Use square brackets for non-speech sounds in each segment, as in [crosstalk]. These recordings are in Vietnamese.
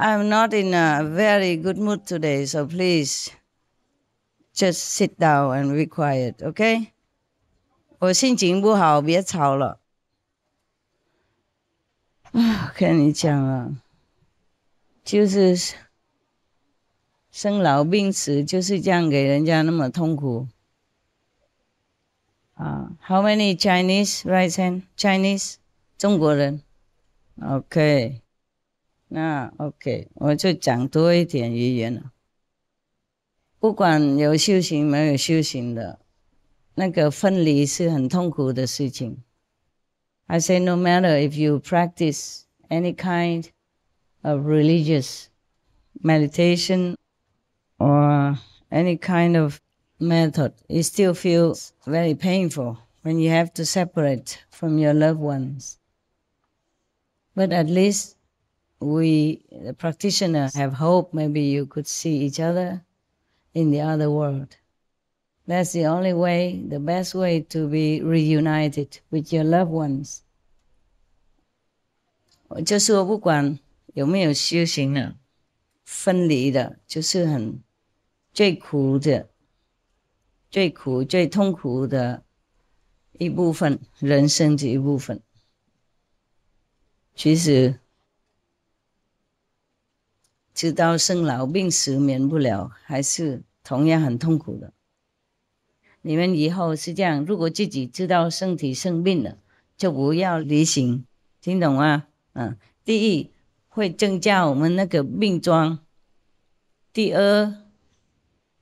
I'm not in a very good mood today, so please just sit down and be quiet, okay? 我心情不好，别吵了。啊，跟你讲啊，就是生老病死就是这样，给人家那么痛苦。啊，How many Chinese? Right hand? Chinese？中国人？Okay. 那 OK，我就讲多一点语言了。不管有修行没有修行的，那个分离是很痛苦的事情。I say no matter if you practice any kind of religious meditation or any kind of method, it still feels very painful when you have to separate from your loved ones. But at least we, the practitioner, have hope maybe you could see each other in the other world. That's the only way, the best way to be reunited with your loved ones. 我就说，不管有没有修行呢，分离的就是很最苦的、最苦、最痛苦的一部分，人生的一部分。其实知道生老病死免不了，还是同样很痛苦的。你们以后是这样：如果自己知道身体生病了，就不要旅行，听懂吗？嗯，第一会增加我们那个病状，第二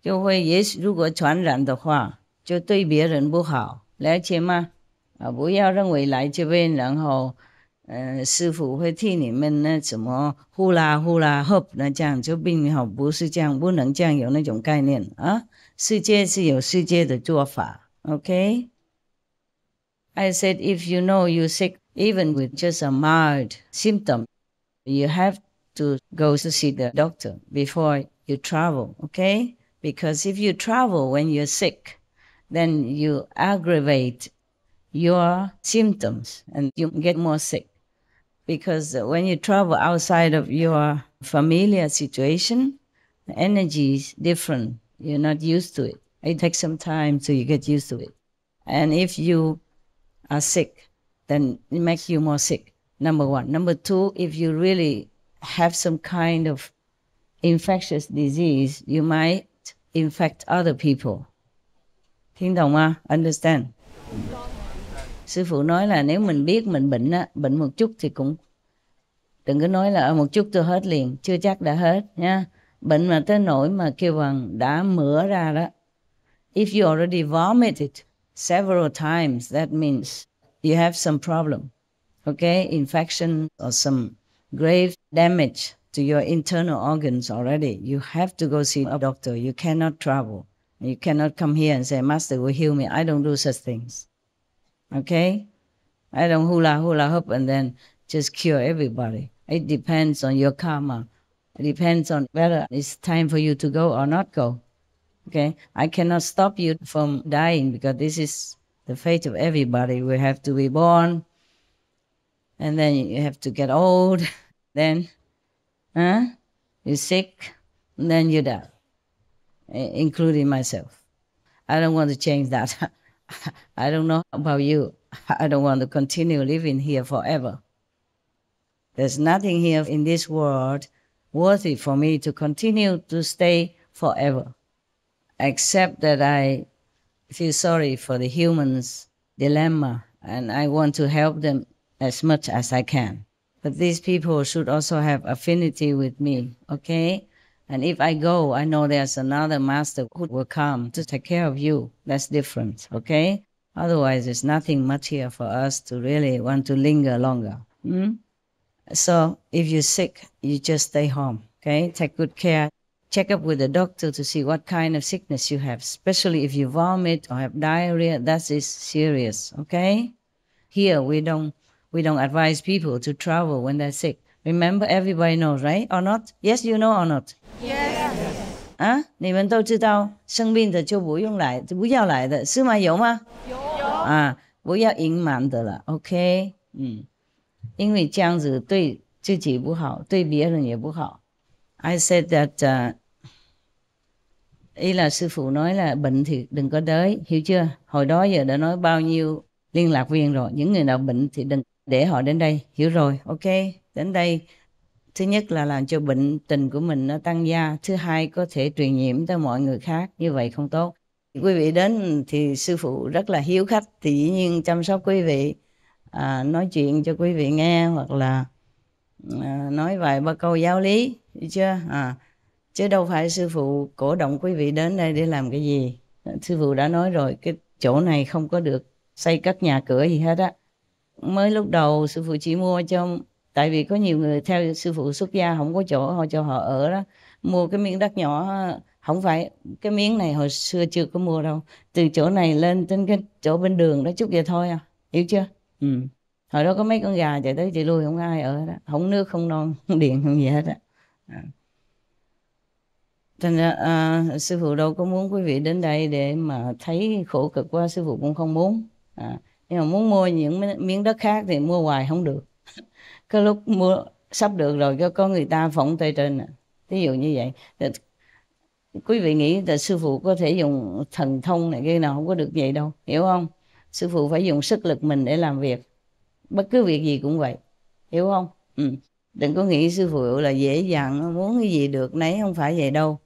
就会也许如果传染的话，就对别人不好，了解吗？啊，不要认为来这边然后。呃，师傅会替你们呢，怎么呼啦呼啦 h o said if you know you sick even with just a mild symptom, you have to go to see the doctor before you travel, okay? Because if you travel when you're sick, then you aggravate your symptoms and you get more sick because when you travel outside of your familiar situation, the energy is different. You're not used to it. It takes some time till you get used to it. And if you are sick, then it makes you more sick. Number one. Number two, if you really have some kind of infectious disease, you might infect other people. understand? sư phụ nói là nếu mình biết mình bệnh á bệnh một chút thì cũng đừng có nói là ờ, một chút tôi hết liền chưa chắc đã hết nha bệnh mà tới nỗi mà kêu bằng đã mửa ra đó if you already vomited several times that means you have some problem okay infection or some grave damage to your internal organs already you have to go see a doctor you cannot travel you cannot come here and say master will heal me i don't do such things Okay? I don't hula hula hoop and then just cure everybody. It depends on your karma. It depends on whether it's time for you to go or not go. Okay? I cannot stop you from dying because this is the fate of everybody. We have to be born and then you have to get old. [laughs] then huh? you're sick and then you die, including myself. I don't want to change that. [laughs] [laughs] I don't know about you. [laughs] I don't want to continue living here forever. There's nothing here in this world worthy for me to continue to stay forever, except that I feel sorry for the humans' dilemma and I want to help them as much as I can. But these people should also have affinity with me, okay? And if I go, I know there's another master who will come to take care of you. That's different, okay? Otherwise, there's nothing much here for us to really want to linger longer. Hmm? So if you're sick, you just stay home, okay? Take good care. Check up with the doctor to see what kind of sickness you have, especially if you vomit or have diarrhea. That is serious, okay? Here, we don't, we don't advise people to travel when they're sick. Remember, everybody knows, right? Or not? Yes, you know or not? 啊，你们都知道，生病的就不用来，不要来的是吗？有吗？有啊，不要隐瞒的了，OK，嗯，因为这样子对自己不好，对别人也不好。I said that、uh,。ý là sư phụ nói là bệnh thì đừng có đới hiểu chưa hồi đó giờ đã nói bao nhiêu liên lạc viên rồi những người nào bệnh thì đừng để họ đến đây hiểu rồi ok đến đây thứ nhất là làm cho bệnh tình của mình nó tăng gia thứ hai có thể truyền nhiễm tới mọi người khác như vậy không tốt quý vị đến thì sư phụ rất là hiếu khách thì dĩ nhiên chăm sóc quý vị à, nói chuyện cho quý vị nghe hoặc là à, nói vài ba câu giáo lý chưa à, chứ đâu phải sư phụ cổ động quý vị đến đây để làm cái gì sư phụ đã nói rồi cái chỗ này không có được xây cất nhà cửa gì hết á mới lúc đầu sư phụ chỉ mua cho tại vì có nhiều người theo sư phụ xuất gia không có chỗ họ cho họ ở đó mua cái miếng đất nhỏ không phải cái miếng này hồi xưa chưa có mua đâu từ chỗ này lên đến cái chỗ bên đường đó chút vậy thôi à hiểu chưa ừ. hồi đó có mấy con gà chạy tới chạy lui không ai ở đó không nước không non [laughs] không điện không gì hết á à. thành ra à, sư phụ đâu có muốn quý vị đến đây để mà thấy khổ cực quá sư phụ cũng không muốn à, nhưng mà muốn mua những miếng đất khác thì mua hoài không được cái lúc mua sắp được rồi cho có người ta phỏng tay trên ví dụ như vậy quý vị nghĩ là sư phụ có thể dùng thần thông này kia nào không có được vậy đâu hiểu không sư phụ phải dùng sức lực mình để làm việc bất cứ việc gì cũng vậy hiểu không ừ. đừng có nghĩ sư phụ là dễ dàng muốn cái gì được nấy không phải vậy đâu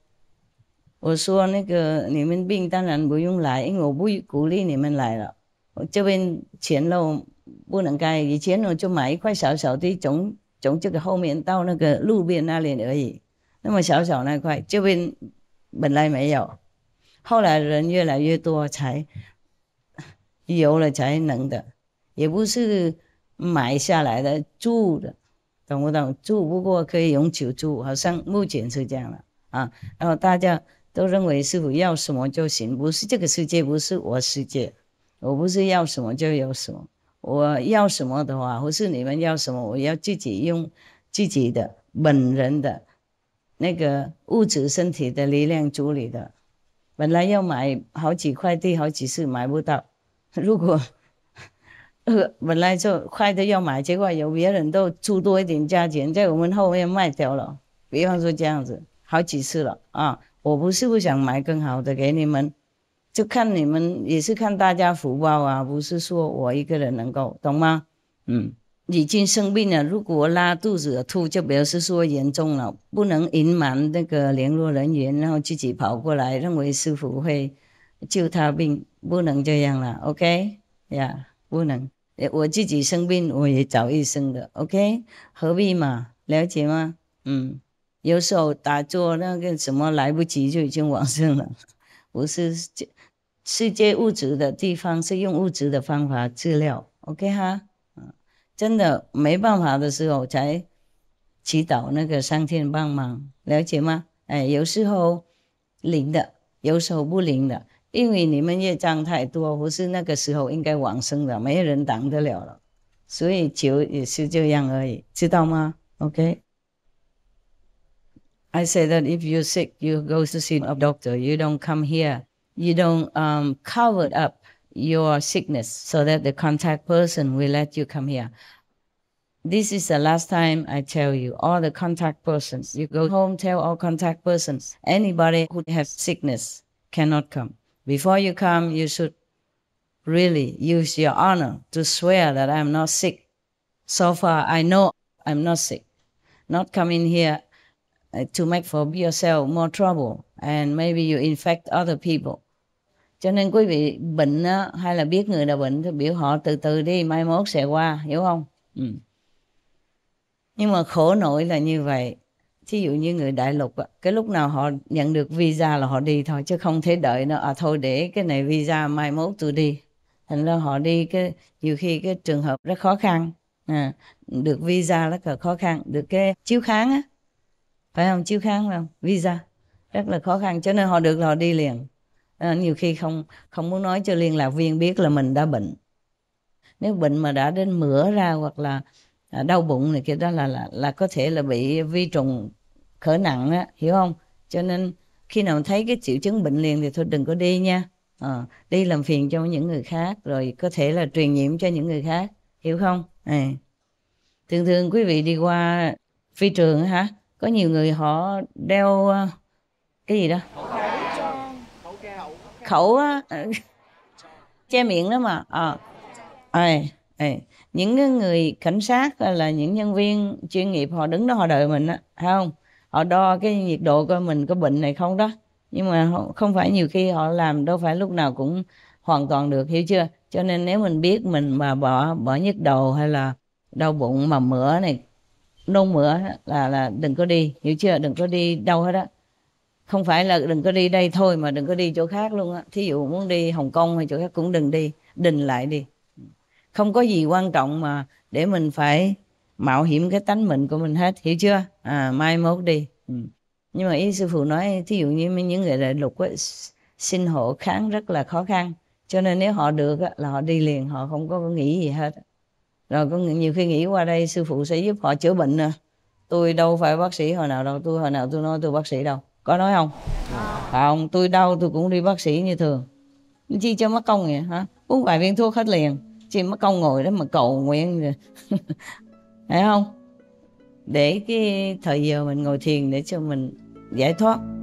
hồi xua nó cơ niệm bên biên ta là nội dung lại ngủ bui cụ ly niệm bên lại đó cho bên chiến lâu 不能盖，以前我就买一块小小的，从从这个后面到那个路边那里而已，那么小小那块，这边本来没有，后来人越来越多才有了才能的，也不是买下来的住的，懂不懂？住不过可以永久住，好像目前是这样了啊。然后大家都认为师傅要什么就行，不是这个世界，不是我世界，我不是要什么就有什么。我要什么的话，不是你们要什么，我要自己用自己的本人的那个物质身体的力量处理的。本来要买好几块地，好几次买不到。[laughs] 如果 [laughs] 呃本来就快的要买，结果有别人都出多一点价钱，在我们后面卖掉了。比方说这样子，好几次了啊，我不是不想买更好的给你们。就看你们，也是看大家福报啊，不是说我一个人能够懂吗？嗯，已经生病了，如果拉肚子、吐，就表示说严重了，不能隐瞒那个联络人员，然后自己跑过来，认为师傅会救他病，不能这样了。OK？呀，不能，我自己生病我也找医生的。OK？何必嘛？了解吗？嗯，有时候打坐那个什么来不及，就已经往生了，不是这。世界物质的地方是用物质的方法治疗，OK 哈？真的没办法的时候才祈祷那个上天帮忙，了解吗？哎，有时候灵的，有时候不灵的，因为你们业障太多，不是那个时候应该往生的，没人挡得了了，所以求也是这样而已，知道吗？OK。I say that if you're sick, you go to see a doctor. You don't come here. you don't um, cover up your sickness so that the contact person will let you come here. This is the last time I tell you, all the contact persons, you go home, tell all contact persons, anybody who has sickness cannot come. Before you come, you should really use your honor to swear that I'm not sick. So far, I know I'm not sick. Not coming here Uh, to make for yourself more trouble and maybe you infect other people. Cho nên quý vị bệnh á, hay là biết người nào bệnh thì biểu họ từ từ đi, mai mốt sẽ qua, hiểu không? Ừ. Nhưng mà khổ nổi là như vậy. Thí dụ như người đại lục, á, cái lúc nào họ nhận được visa là họ đi thôi, chứ không thể đợi nó, à thôi để cái này visa mai mốt tôi đi. Thành ra họ đi, cái nhiều khi cái trường hợp rất khó khăn. À, được visa rất là khó khăn, được cái chiếu kháng á, phải không chiếu kháng phải không visa rất là khó khăn cho nên họ được là họ đi liền à, nhiều khi không không muốn nói cho liên lạc viên biết là mình đã bệnh nếu bệnh mà đã đến mửa ra hoặc là à, đau bụng này kia đó là là là có thể là bị vi trùng khởi nặng á hiểu không cho nên khi nào thấy cái triệu chứng bệnh liền thì thôi đừng có đi nha à, đi làm phiền cho những người khác rồi có thể là truyền nhiễm cho những người khác hiểu không à. thường thường quý vị đi qua phi trường hả có nhiều người họ đeo ờ, cái gì đó khẩu [laughs] che miệng đó mà à, à, à. những người cảnh sát là những nhân viên chuyên nghiệp họ đứng đó họ đợi mình á không họ đo cái nhiệt độ coi mình có bệnh này không đó nhưng mà không phải nhiều khi họ làm đâu phải lúc nào cũng hoàn toàn được hiểu chưa cho nên nếu mình biết mình mà bỏ bỏ nhức đầu hay là đau bụng mà mửa này nôn mửa là là đừng có đi hiểu chưa đừng có đi đâu hết á không phải là đừng có đi đây thôi mà đừng có đi chỗ khác luôn á thí dụ muốn đi hồng kông hay chỗ khác cũng đừng đi đình lại đi không có gì quan trọng mà để mình phải mạo hiểm cái tánh mệnh của mình hết hiểu chưa à mai mốt đi ừ. nhưng mà ý sư phụ nói thí dụ như những người đại lục ấy sinh hộ kháng rất là khó khăn cho nên nếu họ được là họ đi liền họ không có nghĩ gì hết rồi có nhiều khi nghĩ qua đây sư phụ sẽ giúp họ chữa bệnh nè tôi đâu phải bác sĩ hồi nào đâu tôi hồi nào tôi nói tôi bác sĩ đâu có nói không phải dạ. không tôi đau tôi cũng đi bác sĩ như thường chi cho mất công vậy hả uống vài viên thuốc hết liền chi mất công ngồi đó mà cầu nguyện rồi [laughs] thấy không để cái thời giờ mình ngồi thiền để cho mình giải thoát